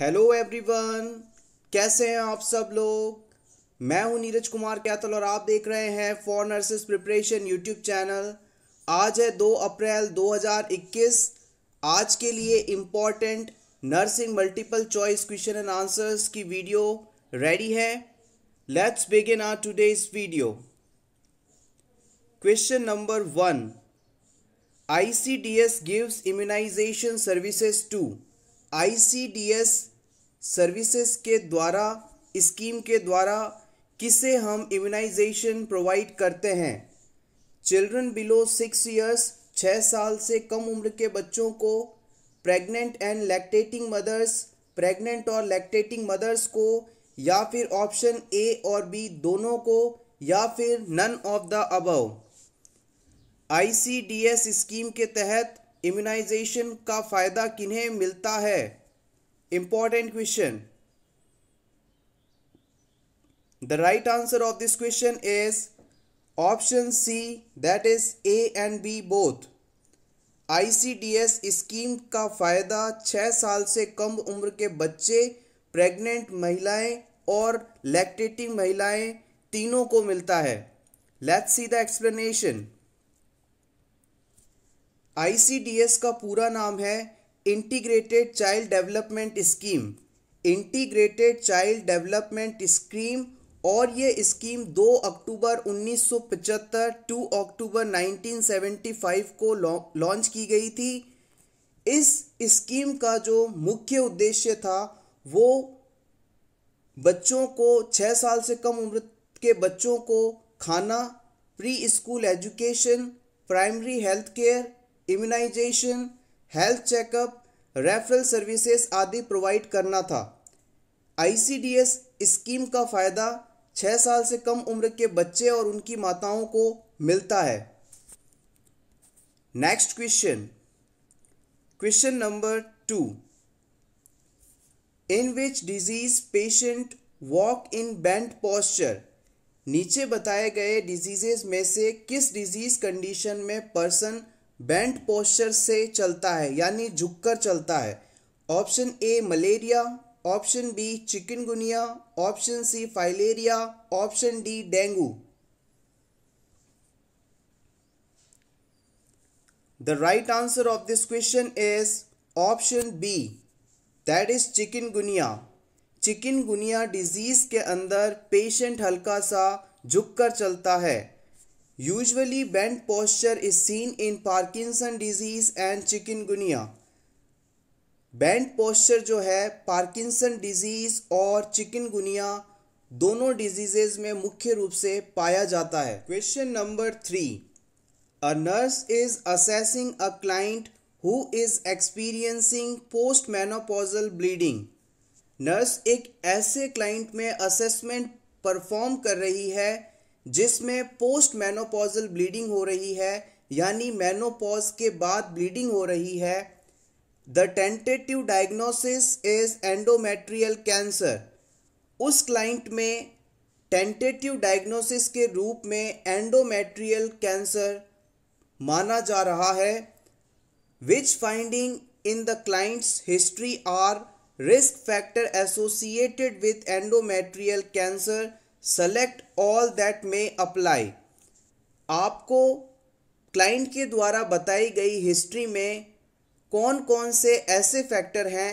Hello everyone कैसे हैं आप सब लोग मैं हूं नीरज कुमार कैथल और आप देख रहे हैं for nurses preparation YouTube channel आज है 2 अप्रैल 2021 आज के लिए important nursing multiple choice question and answers की वीडियो रेडी है let's begin our today's video question number one एस gives immunization services to ICDS services के द्वारा स्कीम के द्वारा किसे हम इम्यूनाइजेशन प्रोवाइड करते हैं चिल्ड्रन बिलो सिक्स ईयर्स छः साल से कम उम्र के बच्चों को pregnant and lactating mothers pregnant और लैक्टेटिंग मदर्स को या फिर ऑप्शन ए और बी दोनों को या फिर none of the above ICDS scheme के तहत इम्यूनाइजेशन का फ़ायदा किन्हें मिलता है important question the right answer of this question is option C that is A and B both ICDS scheme का फ़ायदा छः साल से कम उम्र के बच्चे प्रेग्नेंट महिलाएं और लैक्टेटिंग महिलाएं तीनों को मिलता है let's see the explanation ICDS का पूरा नाम है integrated child development scheme integrated child development scheme और ये स्कीम 2 अक्टूबर 1975 टू अक्टूबर 1975 को लॉन्च की गई थी इस स्कीम का जो मुख्य उद्देश्य था वो बच्चों को छः साल से कम उम्र के बच्चों को खाना pre school education primary health care immunization health checkup referral services आदि प्रोवाइड करना था आई स्कीम का फ़ायदा छः साल से कम उम्र के बच्चे और उनकी माताओं को मिलता है next question question number two in which disease patient walk in bent posture नीचे बताए गए डिजीजेज में से किस डिजीज कंडीशन में पर्सन बैंड पोस्चर से चलता है यानी झुककर चलता है option A malaria option B chikungunya option C filaria option D dengue the right answer of this question is option B that is chikungunya chikungunya disease के अंदर पेशेंट हल्का सा झुककर चलता है Usually bent posture is seen in Parkinson disease and chikungunya. Bent posture जो है Parkinson disease और चिकनगुनिया दोनों डिजीजेज में मुख्य रूप से पाया जाता है question number three a nurse is assessing a client who is experiencing post menopausal bleeding nurse एक ऐसे क्लाइंट में असेसमेंट परफॉर्म कर रही है जिसमें पोस्ट मेनोपॉजल ब्लीडिंग हो रही है यानी मेनोपॉज के बाद ब्लीडिंग हो रही है the tentative diagnosis is endometrial cancer उस क्लाइंट में टेंटेटिव डायग्नोसिस के रूप में एंडोमेट्रियल कैंसर माना जा रहा है which finding in the client's history are risk factor associated with endometrial cancer select all that may apply आपको क्लाइंट के द्वारा बताई गई हिस्ट्री में कौन कौन से ऐसे फैक्टर हैं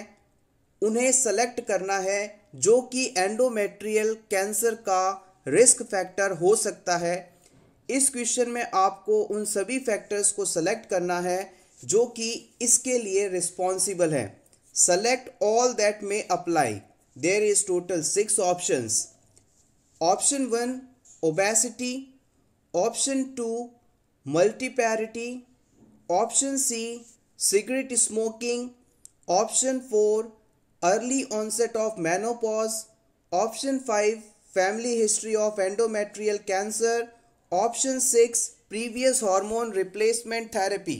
उन्हें सेलेक्ट करना है जो कि एंडोमेट्रियल कैंसर का रिस्क फैक्टर हो सकता है इस क्वेश्चन में आपको उन सभी फैक्टर्स को सेलेक्ट करना है जो कि इसके लिए रिस्पॉन्सिबल हैं select all that may apply there is total six options option one obesity option two multiparity option C cigarette smoking option four early onset of menopause option five family history of endometrial cancer option six previous hormone replacement therapy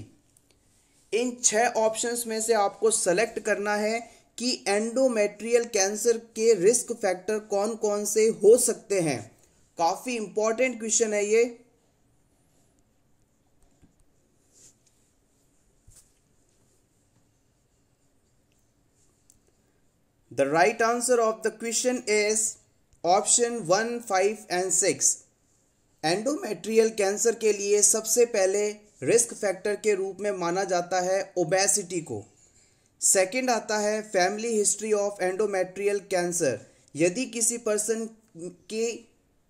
इन छह options में से आपको select करना है कि endometrial cancer के risk factor कौन कौन से हो सकते हैं काफी इंपॉर्टेंट क्वेश्चन है ये the right answer of the question is option one five and six endometrial cancer के लिए सबसे पहले रिस्क फैक्टर के रूप में माना जाता है ओबेसिटी को सेकेंड आता है family history of endometrial cancer यदि किसी पर्सन की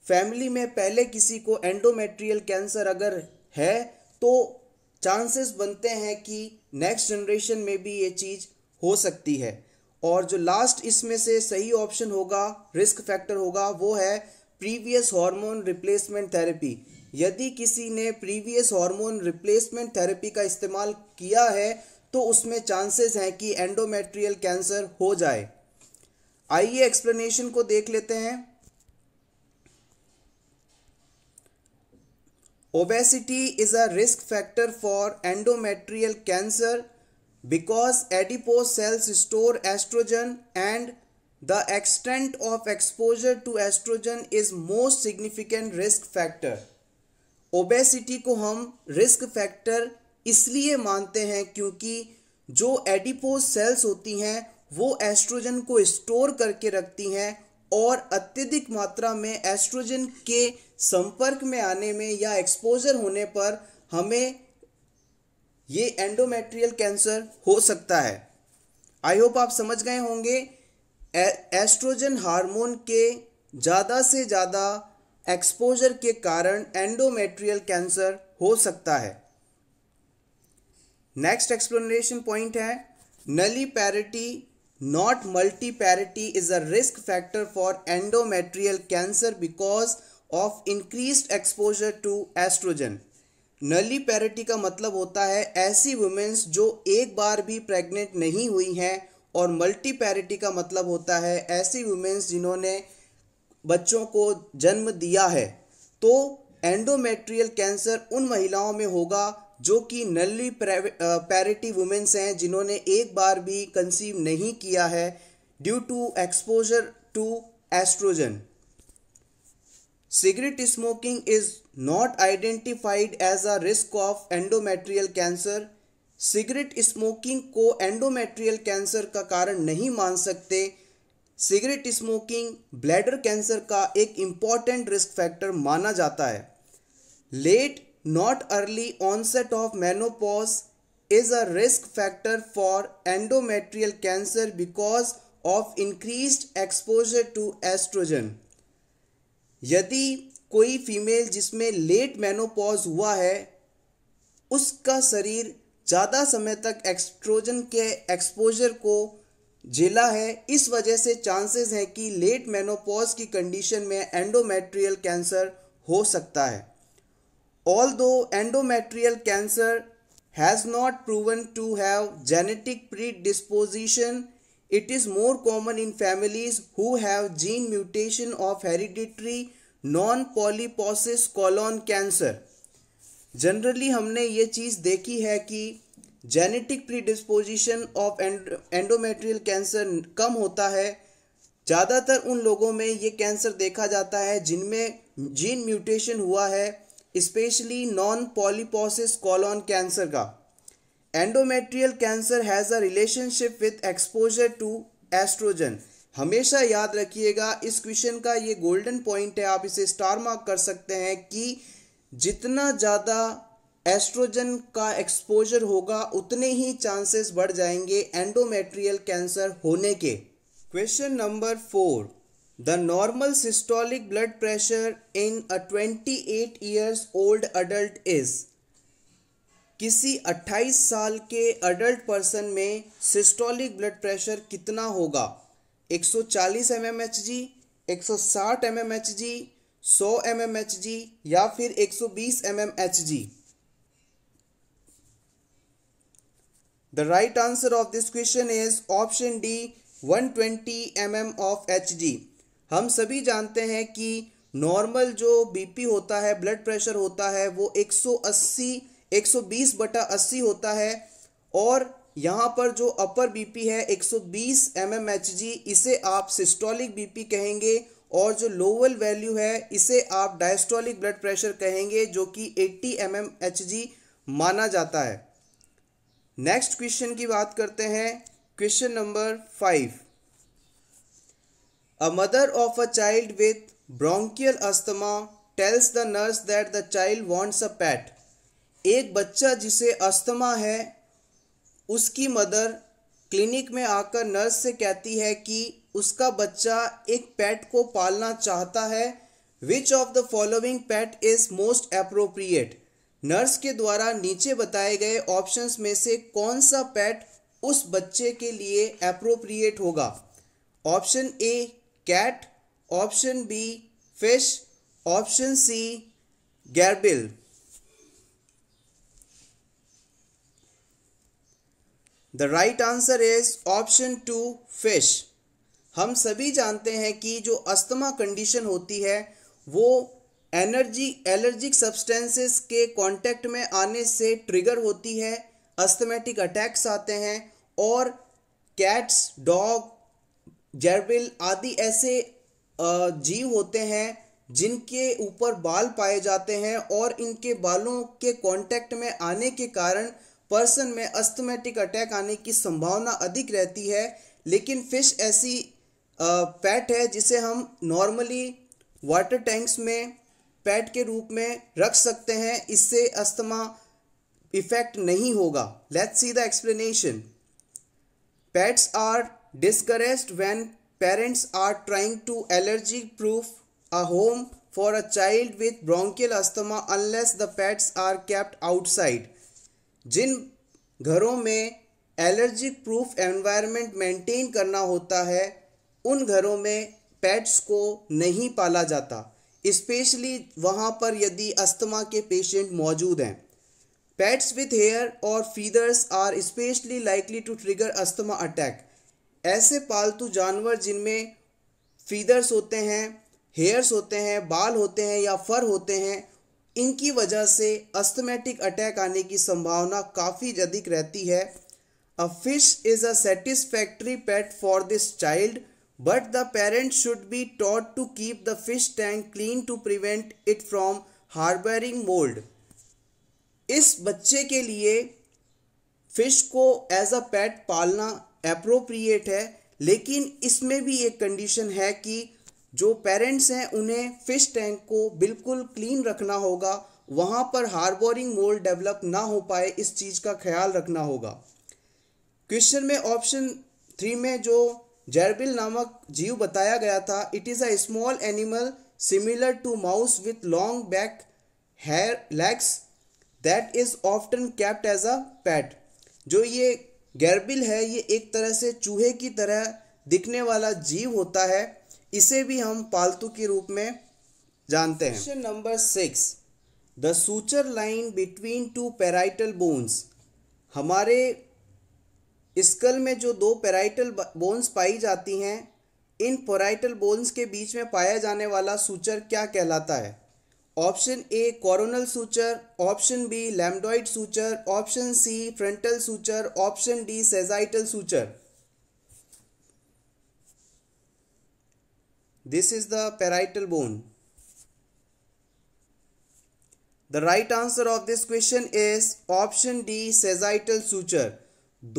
फैमिली में पहले किसी को एंडोमेट्रियल कैंसर अगर है तो चांसेस बनते हैं कि नेक्स्ट जनरेशन में भी ये चीज़ हो सकती है और जो लास्ट इसमें से सही ऑप्शन होगा रिस्क फैक्टर होगा वो है प्रीवियस हार्मोन रिप्लेसमेंट थेरेपी यदि किसी ने प्रीवियस हार्मोन रिप्लेसमेंट थेरेपी का इस्तेमाल किया है तो उसमें चांसेस हैं कि एंडोमेट्रियल कैंसर हो जाए आइए एक्सप्लेनेशन को देख लेते हैं obesity is a risk factor for endometrial cancer because adipose cells store estrogen and the extent of exposure to estrogen is most significant risk factor obesity को हम रिस्क फैक्टर इसलिए मानते हैं क्योंकि जो एडिपोज सेल्स होती हैं वो एस्ट्रोजन को स्टोर करके रखती हैं और अत्यधिक मात्रा में एस्ट्रोजन के संपर्क में आने में या एक्सपोजर होने पर हमें ये एंडोमेट्रियल कैंसर हो सकता है आई होप आप समझ गए होंगे एस्ट्रोजन हार्मोन के ज़्यादा से ज़्यादा एक्सपोजर के कारण एंडोमेट्रियल कैंसर हो सकता है नेक्स्ट एक्सप्लेनेशन पॉइंट है nulliparity not multiparity is a risk factor for endometrial cancer because of increase exposure to estrogen nulliparity का मतलब होता है ऐसी वुमेन्स जो एक बार भी प्रेग्नेंट नहीं हुई हैं और मल्टी पैरिटी का मतलब होता है ऐसी वुमेन्स जिन्होंने बच्चों को जन्म दिया है तो एंडोमेट्रियल कैंसर उन महिलाओं में होगा जो कि नल्ली पैरिटी वुमेंस हैं जिन्होंने एक बार भी कंसीव नहीं किया है due to exposure to estrogen cigarette smoking is not identified as a risk of endometrial cancer cigarette smoking को एंडोमेट्रियल कैंसर का कारण नहीं मान सकते सिगरेट स्मोकिंग ब्लैडर कैंसर का एक इम्पॉर्टेंट रिस्क फैक्टर माना जाता है late not early onset of menopause is a risk factor for endometrial cancer because of increased exposure to estrogen. यदि कोई फीमेल जिसमें लेट मेनोपॉज हुआ है उसका शरीर ज़्यादा समय तक एक्स्ट्रोजन के एक्सपोजर को झेला है इस वजह से चांसेस हैं कि लेट मेनोपॉज की कंडीशन में एंडोमेट्रियल कैंसर हो सकता है Although endometrial cancer has not proven to have genetic predisposition, it is more common in families who have gene mutation of hereditary non-polyposis colon cancer. Generally हमने ये चीज़ देखी है कि genetic predisposition of endometrial cancer कम होता है ज़्यादातर उन लोगों में ये कैंसर देखा जाता है जिनमें जीन म्यूटेशन हुआ है specially non polyposis colon cancer का endometrial cancer has a relationship with exposure to estrogen हमेशा याद रखिएगा इस क्वेश्चन का ये गोल्डन पॉइंट है आप इसे स्टार मार्क कर सकते हैं कि जितना ज़्यादा एस्ट्रोजन का एक्सपोजर होगा उतने ही चांसेस बढ़ जाएंगे एंडोमेट्रियल कैंसर होने के question number four the normal systolic blood pressure in a twenty eight years old adult is किसी 28 साल के अडल्ट पर्सन में सिस्टोलिक ब्लड प्रेशर कितना होगा 140 एम एम एच जी एक सौ साठ एम एम एच जी सौ एम एम एच जी या फिर एक सौ बीस M M H G the right answer of this question is option D one twenty M M of H G हम सभी जानते हैं कि नॉर्मल जो बीपी होता है ब्लड प्रेशर होता है वो 180 120 बटा 80 होता है और यहाँ पर जो अपर बीपी है 120 mmHg इसे आप सिस्टोलिक बीपी कहेंगे और जो लोअल वैल्यू है इसे आप डायस्टोलिक ब्लड प्रेशर कहेंगे जो कि 80 mmHg माना जाता है नेक्स्ट क्वेश्चन की बात करते हैं question number five A mother of a child with bronchial asthma tells the nurse that the child wants a pet. एक बच्चा जिसे अस्थमा है उसकी मदर क्लिनिक में आकर नर्स से कहती है कि उसका बच्चा एक पेट को पालना चाहता है which of the following pet is most appropriate nurse के द्वारा नीचे बताए गए ऑप्शंस में से कौन सा पेट उस बच्चे के लिए अप्रोप्रिएट होगा option A cat option b fish option c gerbil the right answer is option two fish हम सभी जानते हैं कि जो अस्थमा कंडीशन होती है वो एनर्जी एलर्जिक सब्सटेंसेस के कांटेक्ट में आने से ट्रिगर होती है अस्थमेटिक अटैक्स आते हैं और कैट्स डॉग जैरबिल आदि ऐसे जीव होते हैं जिनके ऊपर बाल पाए जाते हैं और इनके बालों के कांटेक्ट में आने के कारण पर्सन में अस्थमेटिक अटैक आने की संभावना अधिक रहती है लेकिन फिश ऐसी पैट है जिसे हम नॉर्मली वाटर टैंक्स में पैट के रूप में रख सकते हैं इससे अस्थमा इफेक्ट नहीं होगा let's see the explanation pets are discouraged when parents are trying to allergy proof a home for a child with bronchial asthma unless the pets are kept outside जिन घरों में एलर्जिक प्रूफ एनवायरनमेंट मेंटेन करना होता है उन घरों में pets को नहीं पाला जाता स्पेशली वहाँ पर यदि अस्थमा के पेशेंट मौजूद हैं पेट्स विथ हेयर और feathers are specially likely to trigger asthma attack ऐसे पालतू जानवर जिनमें फीदर्स होते हैं हेयर्स होते हैं बाल होते हैं या फर होते हैं इनकी वजह से अस्थमेटिक अटैक आने की संभावना काफ़ी अधिक रहती है a fish is a satisfactory pet for this child but the parents should be taught to keep the fish tank clean to prevent it from harbouring mould इस बच्चे के लिए फिश को एज अ पेट पालना अप्रोप्रिएट है लेकिन इसमें भी एक कंडीशन है कि जो पेरेंट्स हैं उन्हें फिश टैंक को बिल्कुल क्लीन रखना होगा वहाँ पर हार्बोरिंग मोल डेवलप ना हो पाए इस चीज़ का ख्याल रखना होगा क्वेश्चन में ऑप्शन थ्री में जो जैरबिल नामक जीव बताया गया था it is a small animal similar to mouse with long back hair legs that is often kept as a pet जो ये गैरबिल है ये एक तरह से चूहे की तरह दिखने वाला जीव होता है इसे भी हम पालतू के रूप में जानते हैं question number six the suture line between two parietal bones हमारे स्कल में जो दो पेराइटल बोन्स पाई जाती हैं इन पोराइटल बोन्स के बीच में पाया जाने वाला सूचर क्या कहलाता है option A coronal suture option B lambdoid suture option C frontal suture option D sagittal suture this is the parietal bone the right answer of this question is option D sagittal suture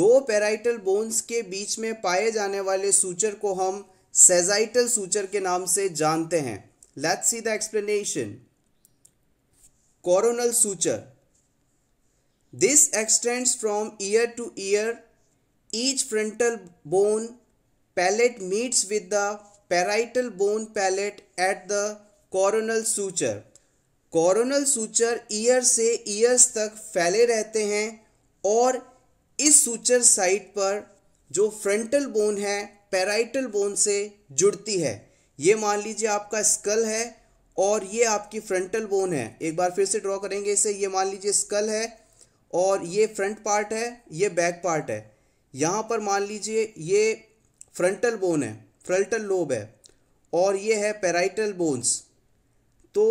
दो parietal bones के बीच में पाए जाने वाले suture को हम sagittal suture के नाम से जानते हैं let's see the explanation coronal suture. This extends from ear to ear. Each frontal bone palate meets with the parietal bone palate at the coronal suture. Coronal suture ear से ears तक फैले रहते हैं और इस सूचर साइट पर जो frontal bone है पैराइटल बोन से जुड़ती है ये मान लीजिए आपका स्कल है और ये आपकी फ्रंटल बोन है एक बार फिर से ड्रॉ करेंगे इसे ये मान लीजिए स्कल है और ये फ्रंट पार्ट है ये बैक पार्ट है यहाँ पर मान लीजिए ये फ्रंटल बोन है फ्रंटल लोब है और ये है पैराइटल बोन्स तो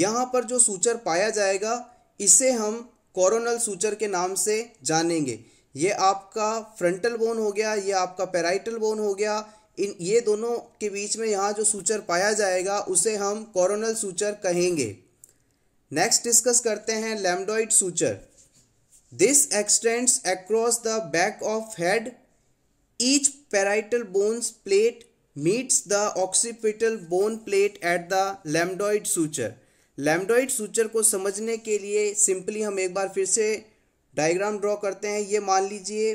यहाँ पर जो सूचर पाया जाएगा इसे हम कोरोनल सूचर के नाम से जानेंगे ये आपका फ्रंटल बोन हो गया ये आपका पैराइटल बोन हो गया इन ये दोनों के बीच में यहाँ जो सूचर पाया जाएगा उसे हम कोरोनल सूचर कहेंगे नेक्स्ट डिस्कस करते हैं lambdoid suture this extends across the back of head each parietal bones plate meets the occipital bone plate at the lambdoid suture lambdoid suture को समझने के लिए सिंपली हम एक बार फिर से डायग्राम ड्रॉ करते हैं ये मान लीजिए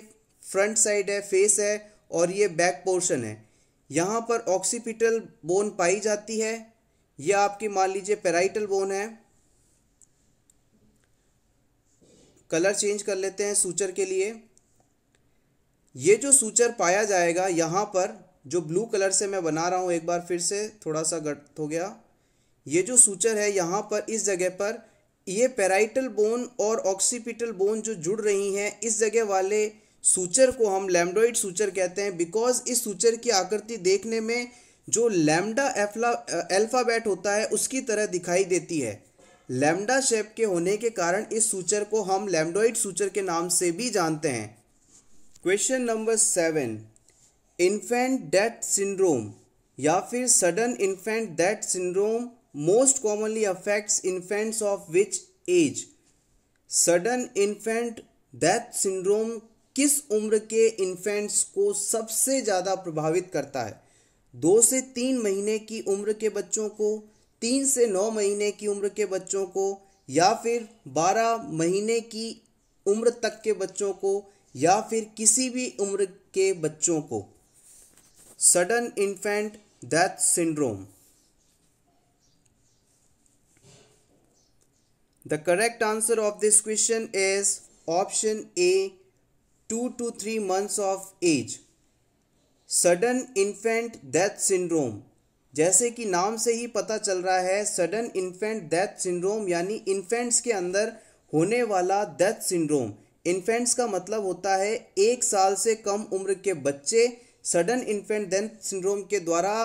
फ्रंट साइड है फेस है और ये बैक पोर्शन है यहाँ पर ऑक्सीपिटल बोन पाई जाती है यह आपकी मान लीजिए पेराइटल बोन है कलर चेंज कर लेते हैं सूचर के लिए ये जो सूचर पाया जाएगा यहाँ पर जो ब्लू कलर से मैं बना रहा हूँ एक बार फिर से थोड़ा सा गट हो गया ये जो सूचर है यहाँ पर इस जगह पर ये पेराइटल बोन और ऑक्सीपिटल बोन जो जुड़ रही हैं इस जगह वाले सूचर को हम लैमडोइड सूचर कहते हैं बिकॉज इस सूचर की आकृति देखने में जो लैमडा अल्फ़ाबेट होता है उसकी तरह दिखाई देती है लैमडा शेप के होने के कारण इस सूचर को हम लैमडोइड सूचर के नाम से भी जानते हैं question number seven infant death syndrome या फिर sudden infant death syndrome most commonly affects infants of which age sudden infant death syndrome किस उम्र के इन्फेंट्स को सबसे ज़्यादा प्रभावित करता है दो से तीन महीने की उम्र के बच्चों को तीन से नौ महीने की उम्र के बच्चों को या फिर बारह महीने की उम्र तक के बच्चों को या फिर किसी भी उम्र के बच्चों को sudden infant death syndrome the correct answer of this question is option A two to three months of age sudden infant death syndrome जैसे कि नाम से ही पता चल रहा है सडन इन्फेंट डेथ सिंड्रोम यानी इन्फेंट्स के अंदर होने वाला डेथ सिंड्रोम इन्फेंट्स का मतलब होता है एक साल से कम उम्र के बच्चे सडन इन्फेंट डेथ सिंड्रोम के द्वारा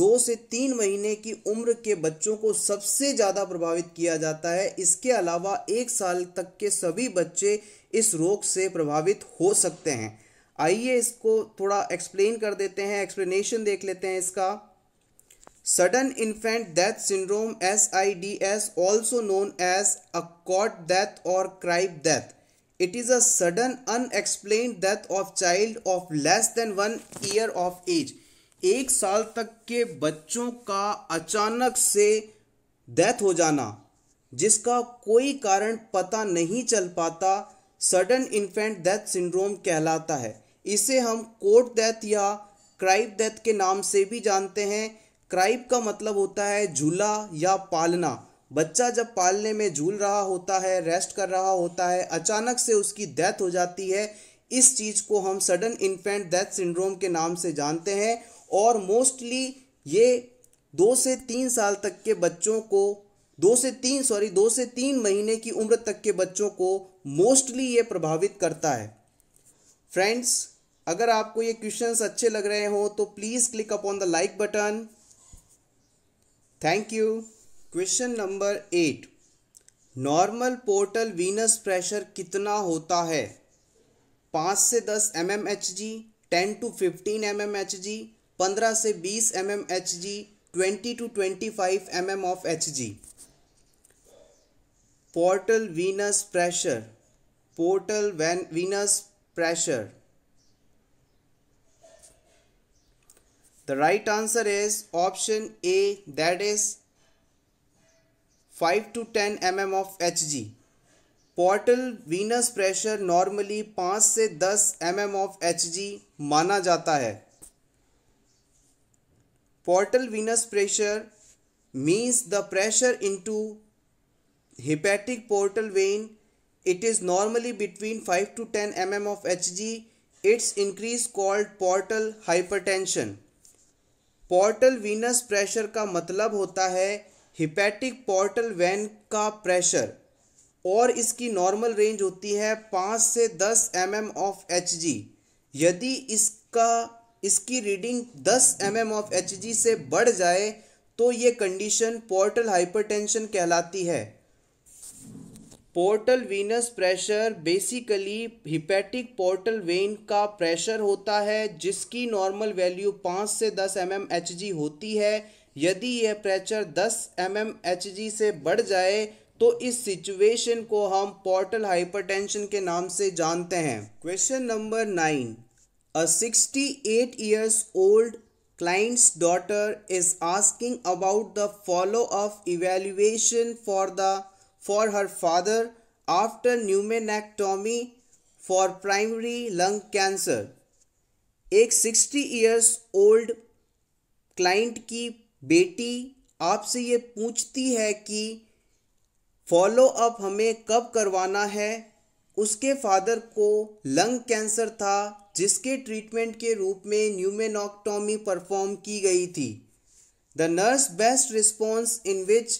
दो से तीन महीने की उम्र के बच्चों को सबसे ज़्यादा प्रभावित किया जाता है इसके अलावा एक साल तक के सभी बच्चे इस रोग से प्रभावित हो सकते हैं आइए इसको थोड़ा एक्सप्लेन कर देते हैं एक्सप्लेनेशन देख लेते हैं इसका sudden infant death syndrome S I D S also known as a cot death और crib death it is a sudden unexplained death of child of less than one year of age एक साल तक के बच्चों का अचानक से डेथ हो जाना जिसका कोई कारण पता नहीं चल पाता सडन इन्फेंट डेथ सिंड्रोम कहलाता है इसे हम कोट डेथ या क्राइप डेथ के नाम से भी जानते हैं क्राइप का मतलब होता है झूला या पालना बच्चा जब पालने में झूल रहा होता है रेस्ट कर रहा होता है अचानक से उसकी डेथ हो जाती है इस चीज़ को हम सडन इन्फेंट डेथ सिंड्रोम के नाम से जानते हैं और मोस्टली ये दो से तीन साल तक के बच्चों को दो से तीन सॉरी दो से तीन महीने की उम्र तक के बच्चों को मोस्टली ये प्रभावित करता है फ्रेंड्स अगर आपको ये क्वेश्चन अच्छे लग रहे हों तो please click upon the like button thank you question number eight normal portal venous pressure कितना होता है पाँच से दस M M H G ten to fifteen M M H G पंद्रह से बीस M M H G twenty to twenty five M M of H G portal venous pressure portal ven venous pressure the right answer is option a that is 5 to 10 mm of hg portal venous pressure normally 5 से 10 M M of H G माना जाता है portal venous pressure means the pressure into hepatic portal vein it is normally between 5 to 10 mm of hg its increase called portal hypertension portal venous pressure ka matlab hota hai hepatic portal vein ka pressure और इसकी normal range होती है पाँच से दस M M of H G यदि इसका इसकी रीडिंग दस M M of H G से बढ़ जाए तो ये कंडीशन पोर्टल हाइपरटेंशन कहलाती है portal venous pressure basically hepatic portal vein का प्रेशर होता है जिसकी नॉर्मल वैल्यू 5 से 10 एम एम एच जी होती है यदि यह pressure 10 M M H G से बढ़ जाए तो इस सिचुएशन को हम पोर्टल हाइपरटेंशन के नाम से जानते हैं question number nine a sixty eight years old client's daughter is asking about the follow up evaluation for the for her father after pneumonectomy for primary lung cancer. एक 60 years old client की बेटी आपसे ये पूछती है कि follow up हमें कब करवाना है उसके father को lung cancer था जिसके ट्रीटमेंट के रूप में न्यूमेनोक्टोमी परफॉर्म की गई थी the nurse best response in which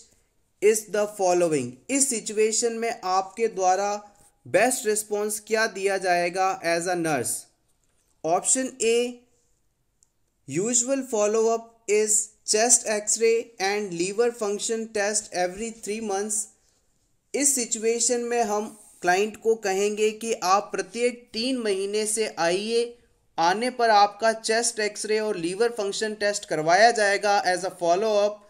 is the following इस सिचुएशन में आपके द्वारा बेस्ट रिस्पॉन्स क्या दिया जाएगा as a nurse option A usual follow up is chest X ray and liver function test every three months इस सिचुएशन में हम क्लाइंट को कहेंगे कि आप प्रत्येक तीन महीने से आइए आने पर आपका चेस्ट एक्सरे और लीवर फंक्शन टेस्ट करवाया जाएगा एज अ फॉलोअप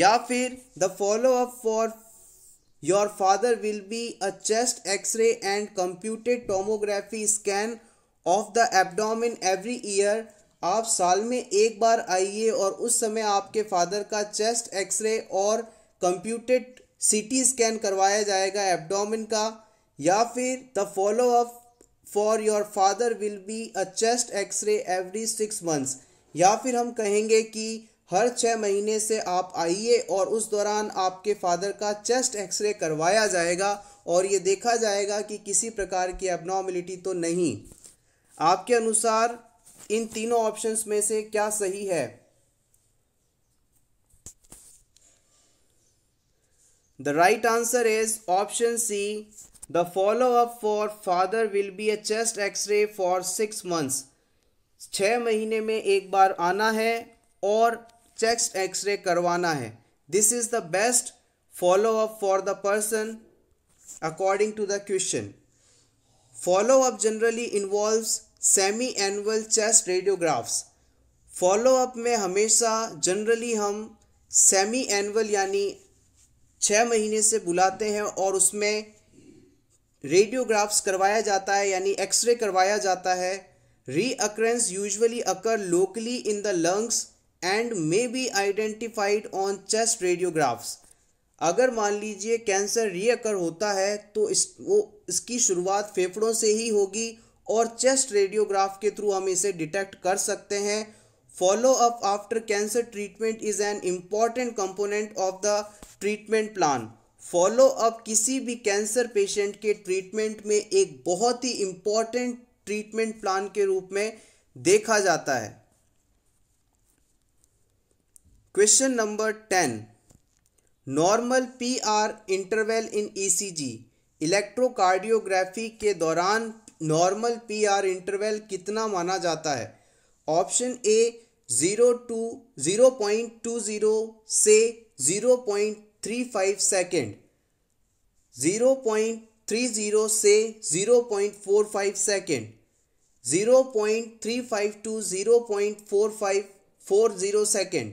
या फिर the follow up for your father will be a chest X ray and computed tomography scan of the abdomen every year आप साल में एक बार आइए और उस समय आपके फादर का चेस्ट एक्सरे और कंप्यूटेड सीटी स्कैन करवाया जाएगा एब्डोमिन का या फिर the follow up for your father will be a chest X ray every six months या फिर हम कहेंगे कि हर छः महीने से आप आइए और उस दौरान आपके फादर का चेस्ट एक्सरे करवाया जाएगा और ये देखा जाएगा कि किसी प्रकार की एबनॉर्मिलिटी तो नहीं आपके अनुसार इन तीनों ऑप्शंस में से क्या सही है the right answer is option C the follow up for father will be a chest X ray for six months छ महीने में एक बार आना है और चेस्ट एक्सरे करवाना है this is the best follow up for the person according to the question follow up generally involve semiannual chest radiographs follow up में हमेशा जनरली हम सेमी एनुअल यानी छः महीने से बुलाते हैं और उसमें रेडियोग्राफ्स करवाया जाता है यानी एक्सरे करवाया जाता है occurrences usually occur locally in the lungs and may be identified on chest radiographs अगर मान लीजिए कैंसर रीअकर होता है तो इस वो इसकी शुरुआत फेफड़ों से ही होगी और चेस्ट रेडियोग्राफ के थ्रू हम इसे डिटेक्ट कर सकते हैं follow up after cancer treatment is an important component of the treatment plan follow up किसी भी कैंसर पेशेंट के ट्रीटमेंट में एक बहुत ही इम्पॉर्टेंट ट्रीटमेंट प्लान के रूप में देखा जाता है question number ten normal P R interval in ECG electrocardiography के दौरान नॉर्मल पी आर इंटरवल कितना माना जाता है option A zero two zero point two zero से zero point three five second zero point three zero से zero point four five second zero point three five to zero point four five four zero second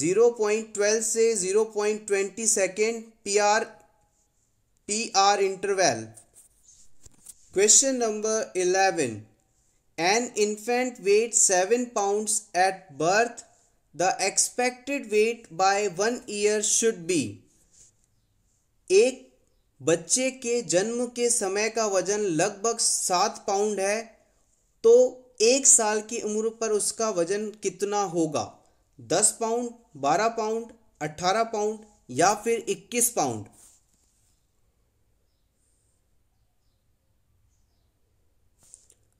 0.12 से 0.20 second P R T R interval question number 11 an infant weight 7 pounds at birth the expected weight by one year should be एक बच्चे के जन्म के समय का वजन लगभग सात पाउंड है तो एक साल की उम्र पर उसका वजन कितना होगा दस पाउंड बारह पाउंड अट्ठारह पाउंड या फिर इक्कीस pound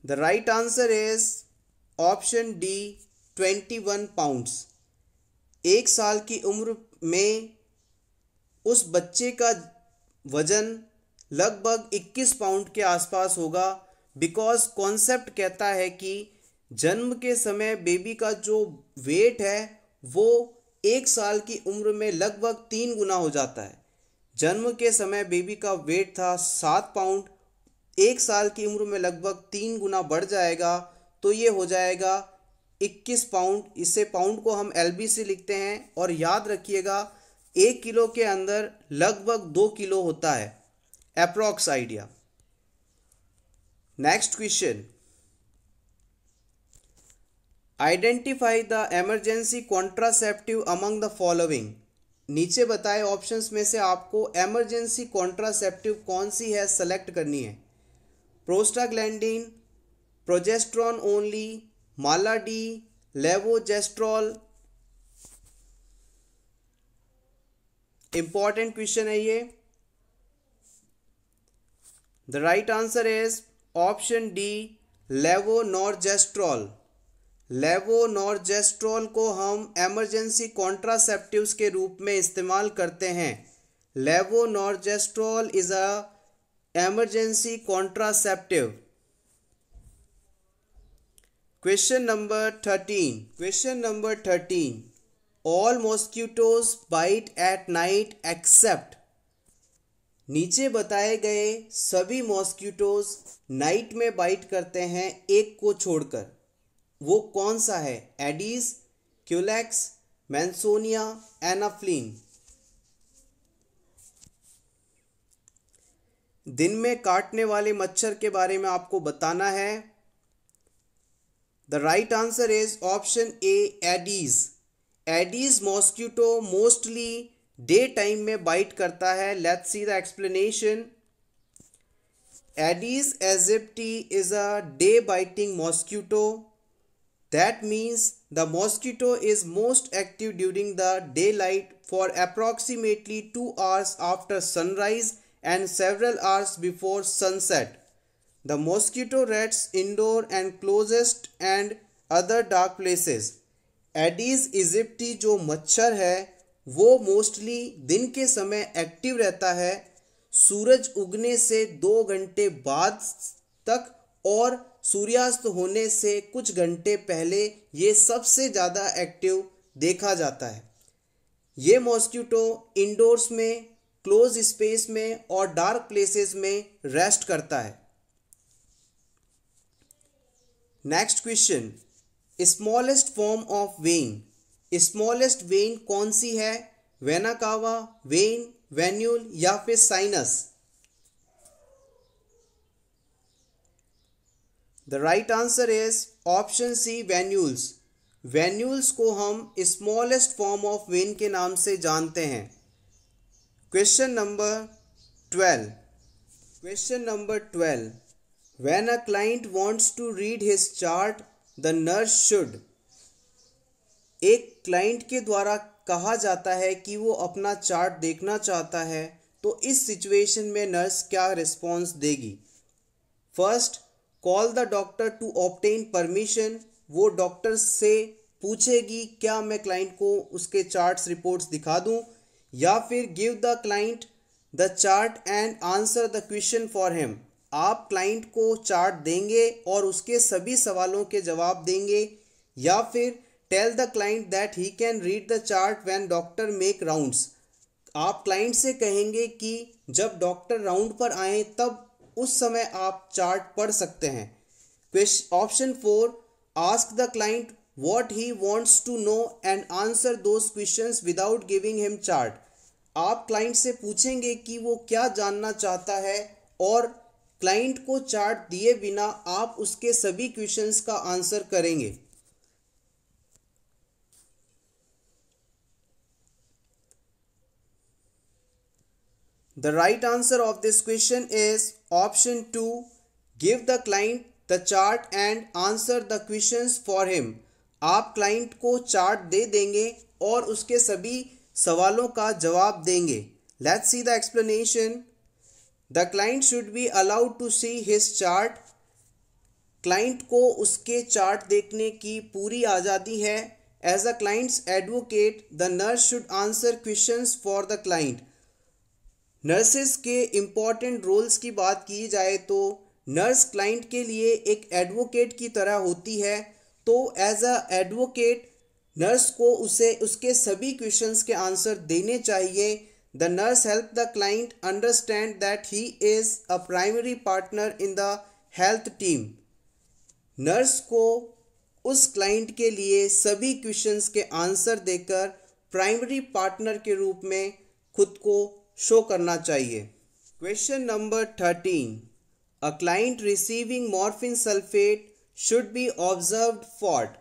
the right answer is option D twenty one pounds एक साल की उम्र में उस बच्चे का वजन लगभग 21 पाउंड के आसपास होगा बिकॉज कॉन्सेप्ट कहता है कि जन्म के समय बेबी का जो वेट है वो एक साल की उम्र में लगभग तीन गुना हो जाता है जन्म के समय बेबी का वेट था सात पाउंड एक साल की उम्र में लगभग तीन गुना बढ़ जाएगा तो ये हो जाएगा इक्कीस पाउंड इससे पाउंड को हम एल से लिखते हैं और याद रखिएगा एक किलो के अंदर लगभग दो किलो होता है approx idea next question identify the emergency contraceptive among the following नीचे बताए ऑप्शंस में से आपको एमरजेंसी कॉन्ट्रासेप्टिव कौन सी है सेलेक्ट करनी है prostaglandin progesterone only Mala D levonorgestrel important question है ये the right answer is option D levonorgestrel लेवोनॉर्जेस्ट्रोल को हम एमरजेंसी कॉन्ट्रासेप्टिव्स के रूप में इस्तेमाल करते हैं levonorgestrel is a emergency contraceptive question number thirteen question number thirteen all mosquitoes bite at night except नीचे बताए गए सभी मॉस्क्यूटोज नाइट में बाइट करते हैं एक को छोड़कर वो कौन सा है एडीज क्यूलेक्स मैंसोनिया एनाफ्लिन दिन में काटने वाले मच्छर के बारे में आपको बताना है the right answer is option A Aedes Aedes mosquito mostly day time में बाइट करता है let's see the explanation Aedes aegypti is a day biting mosquito That means the mosquito is most active during the daylight for approximately 2 hours after sunrise and several hours before sunset. The mosquito rats indoor and closest and other dark places aedes aegypti jo machhar hai वो mostly दिन के समय active रहता है सूरज उगने से दो घंटे बाद तक और सूर्यास्त होने से कुछ घंटे पहले ये सबसे ज़्यादा एक्टिव देखा जाता है ये मॉस्क्यूटो इंडोर्स में क्लोज स्पेस में और डार्क प्लेसेस में रेस्ट करता है next question smallest form of vein smallest vein कौन सी है वेनाकावा वेन वेन्यूल या फिर sinus the right answer is option C venules venules को हम स्मॉलेस्ट फॉर्म ऑफ वेन के नाम से जानते हैं question number twelve question number twelve when a client wants to read his chart the nurse should एक क्लाइंट के द्वारा कहा जाता है कि वो अपना चार्ट देखना चाहता है तो इस सिचुएशन में नर्स क्या रिस्पॉन्स देगी first call the doctor to obtain permission वो डॉक्टर से पूछेगी क्या मैं क्लाइंट को उसके चार्ट्स रिपोर्ट्स दिखा दूं या फिर give the client the chart and answer the question for him आप क्लाइंट को चार्ट देंगे और उसके सभी सवालों के जवाब देंगे या फिर tell the client that he can read the chart when doctor make rounds आप क्लाइंट से कहेंगे कि जब डॉक्टर राउंड पर आए तब उस समय आप चार्ट पढ़ सकते हैं question option four ask the client what he wants to know and answer those questions without giving him chart आप क्लाइंट से पूछेंगे कि वो क्या जानना चाहता है और क्लाइंट को चार्ट दिए बिना आप उसके सभी क्वेश्चंस का आंसर करेंगे the right answer of this question is option two give the client the chart and answer the question for him आप क्लाइंट को चार्ट दे देंगे और उसके सभी सवालों का जवाब देंगे let's see the explanation the client should be allowed to see his chart client को उसके चार्ट देखने की पूरी आज़ादी है as a client's advocate the nurse should answer questions for the client nurses के इम्पॉर्टेंट रोल्स की बात की जाए तो नर्स क्लाइंट के लिए एक एडवोकेट की तरह होती है तो एज अ एडवोकेट नर्स को उसे उसके सभी क्वेश्चंस के आंसर देने चाहिए the nurse help the client understand that he is a primary partner in the health team nurse को उस क्लाइंट के लिए सभी क्वेश्चंस के आंसर देकर प्राइमरी पार्टनर के रूप में खुद को शो करना चाहिए question number thirteen a client receiving morphine sulphate should be observe for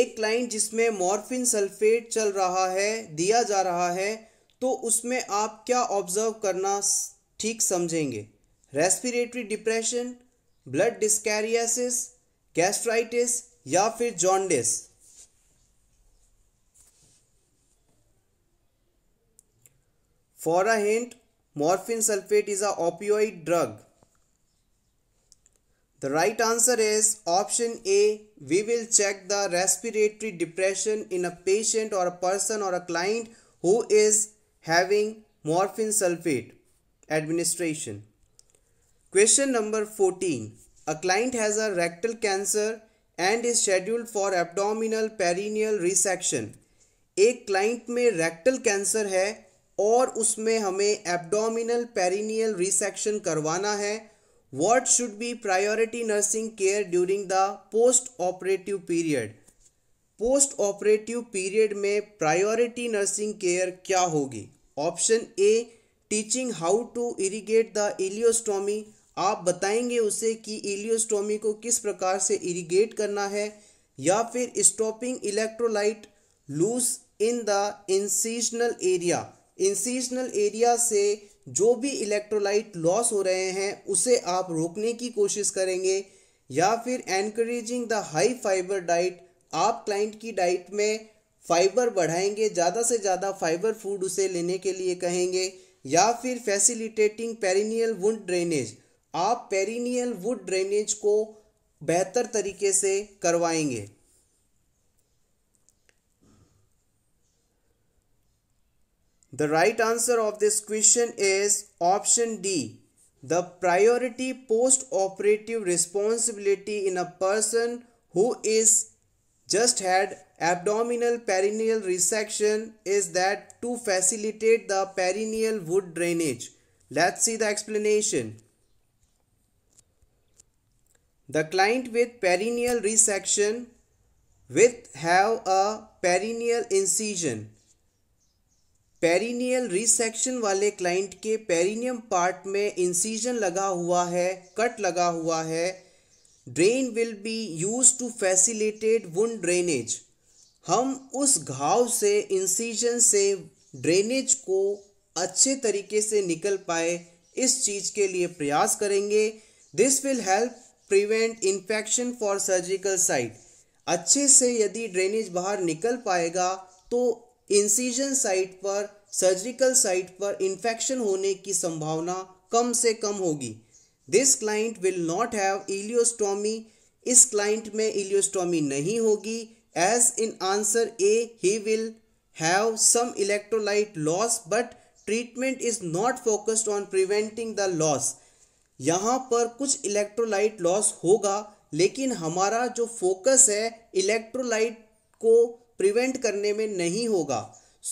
एक क्लाइंट जिसमें मॉर्फिन सल्फेट चल रहा है दिया जा रहा है तो उसमें आप क्या ऑब्जर्व करना ठीक समझेंगे respiratory depression blood dyscrasias gastritis या फिर jaundice For a hint, morphine sulfate is a opioid drug. The right answer is option A. We will check the respiratory depression in a patient or a person or a client who is having morphine sulfate administration. Question number 14. A client has a rectal cancer and is scheduled for abdominal perineal resection. A client में rectal cancer है और उसमें हमें abdominal perennial resection करवाना है what should be priority nursing care during the post operative period post operative period में priority nursing care क्या होगी option A teaching how to irrigate the ileostomy आप बताएंगे उसे कि इलियोस्टोमी को किस प्रकार से इरिगेट करना है या फिर stopping electrolyte lose in the incisional area incisional area से जो भी इलेक्ट्रोलाइट लॉस हो रहे हैं उसे आप रोकने की कोशिश करेंगे या फिर encouraging the high fibre diet आप क्लाइंट की डाइट में फाइबर बढ़ाएंगे ज़्यादा से ज़्यादा फाइबर फूड उसे लेने के लिए कहेंगे या फिर फैसिलिटेटिंग पेरिनियल वुड ड्रेनेज आप पेरिनियल वुड ड्रेनेज को बेहतर तरीके से करवाएंगे The right answer of this question is option D. The priority post-operative responsibility in a person who is just had abdominal perineal resection is that to facilitate the perineal wood drainage. Let's see the explanation. The client with perineal resection with have a perineal incision perineal resection वाले client के perineum part में incision लगा हुआ है cut लगा हुआ है drain will be use to facilitate wound drainage हम उस घाव से इंसीजन से ड्रेनेज को अच्छे तरीके से निकल पाए इस चीज़ के लिए प्रयास करेंगे this will help prevent infection for surgical site अच्छे से यदि ड्रेनेज बाहर निकल पाएगा तो इंसीजन साइट पर सर्जिकल साइट पर इन्फेक्शन होने की संभावना कम से कम होगी this client will not have ileostomy इस क्लाइंट में इलियोस्टोमी नहीं होगी as in answer A he will have some electrolyte loss but treatment is not focused on preventing the loss यहाँ पर कुछ इलेक्ट्रोलाइट लॉस होगा लेकिन हमारा जो फोकस है इलेक्ट्रोलाइट को प्रिवेंट करने में नहीं होगा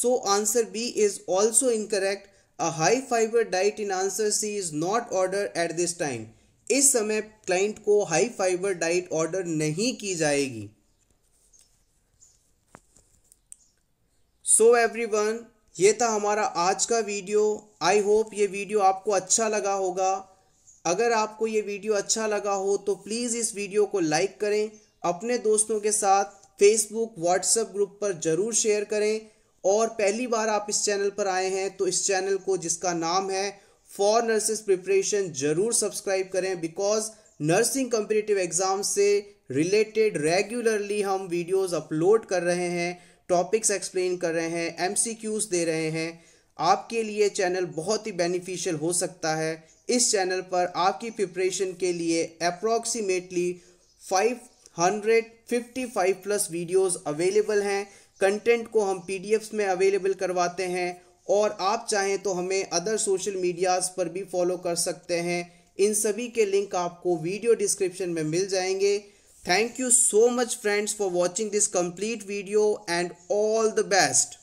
so answer B is also incorrect a high fibre diet in answer C is not order at this time इस समय क्लाइंट को हाई फाइबर डाइट ऑर्डर नहीं की जाएगी सो so एवरीवन ये था हमारा आज का वीडियो आई होप ये वीडियो आपको अच्छा लगा होगा अगर आपको ये वीडियो अच्छा लगा हो तो प्लीज़ इस वीडियो को लाइक करें अपने दोस्तों के साथ फेसबुक व्हाट्सएप ग्रुप पर ज़रूर शेयर करें और पहली बार आप इस चैनल पर आए हैं तो इस चैनल को जिसका नाम है फॉर नर्सेस प्रिपरेशन ज़रूर सब्सक्राइब करें बिकॉज नर्सिंग कम्पिटिटिव एग्ज़ाम से रिलेटेड रेगुलरली हम वीडियोस अपलोड कर रहे हैं टॉपिक्स एक्सप्लेन कर रहे हैं एमसीक्यूज दे रहे हैं आपके लिए चैनल बहुत ही बेनिफिशियल हो सकता है इस चैनल पर आपकी प्रिपरेशन के लिए approximately five hundred 55 plus videos available हैं कंटेंट को हम पीडीएफ्स में अवेलेबल करवाते हैं और आप चाहें तो हमें अदर सोशल मीडियाज़ पर भी फॉलो कर सकते हैं इन सभी के लिंक आपको वीडियो डिस्क्रिप्शन में मिल जाएंगे thank you so much friends for watching this complete video and all the best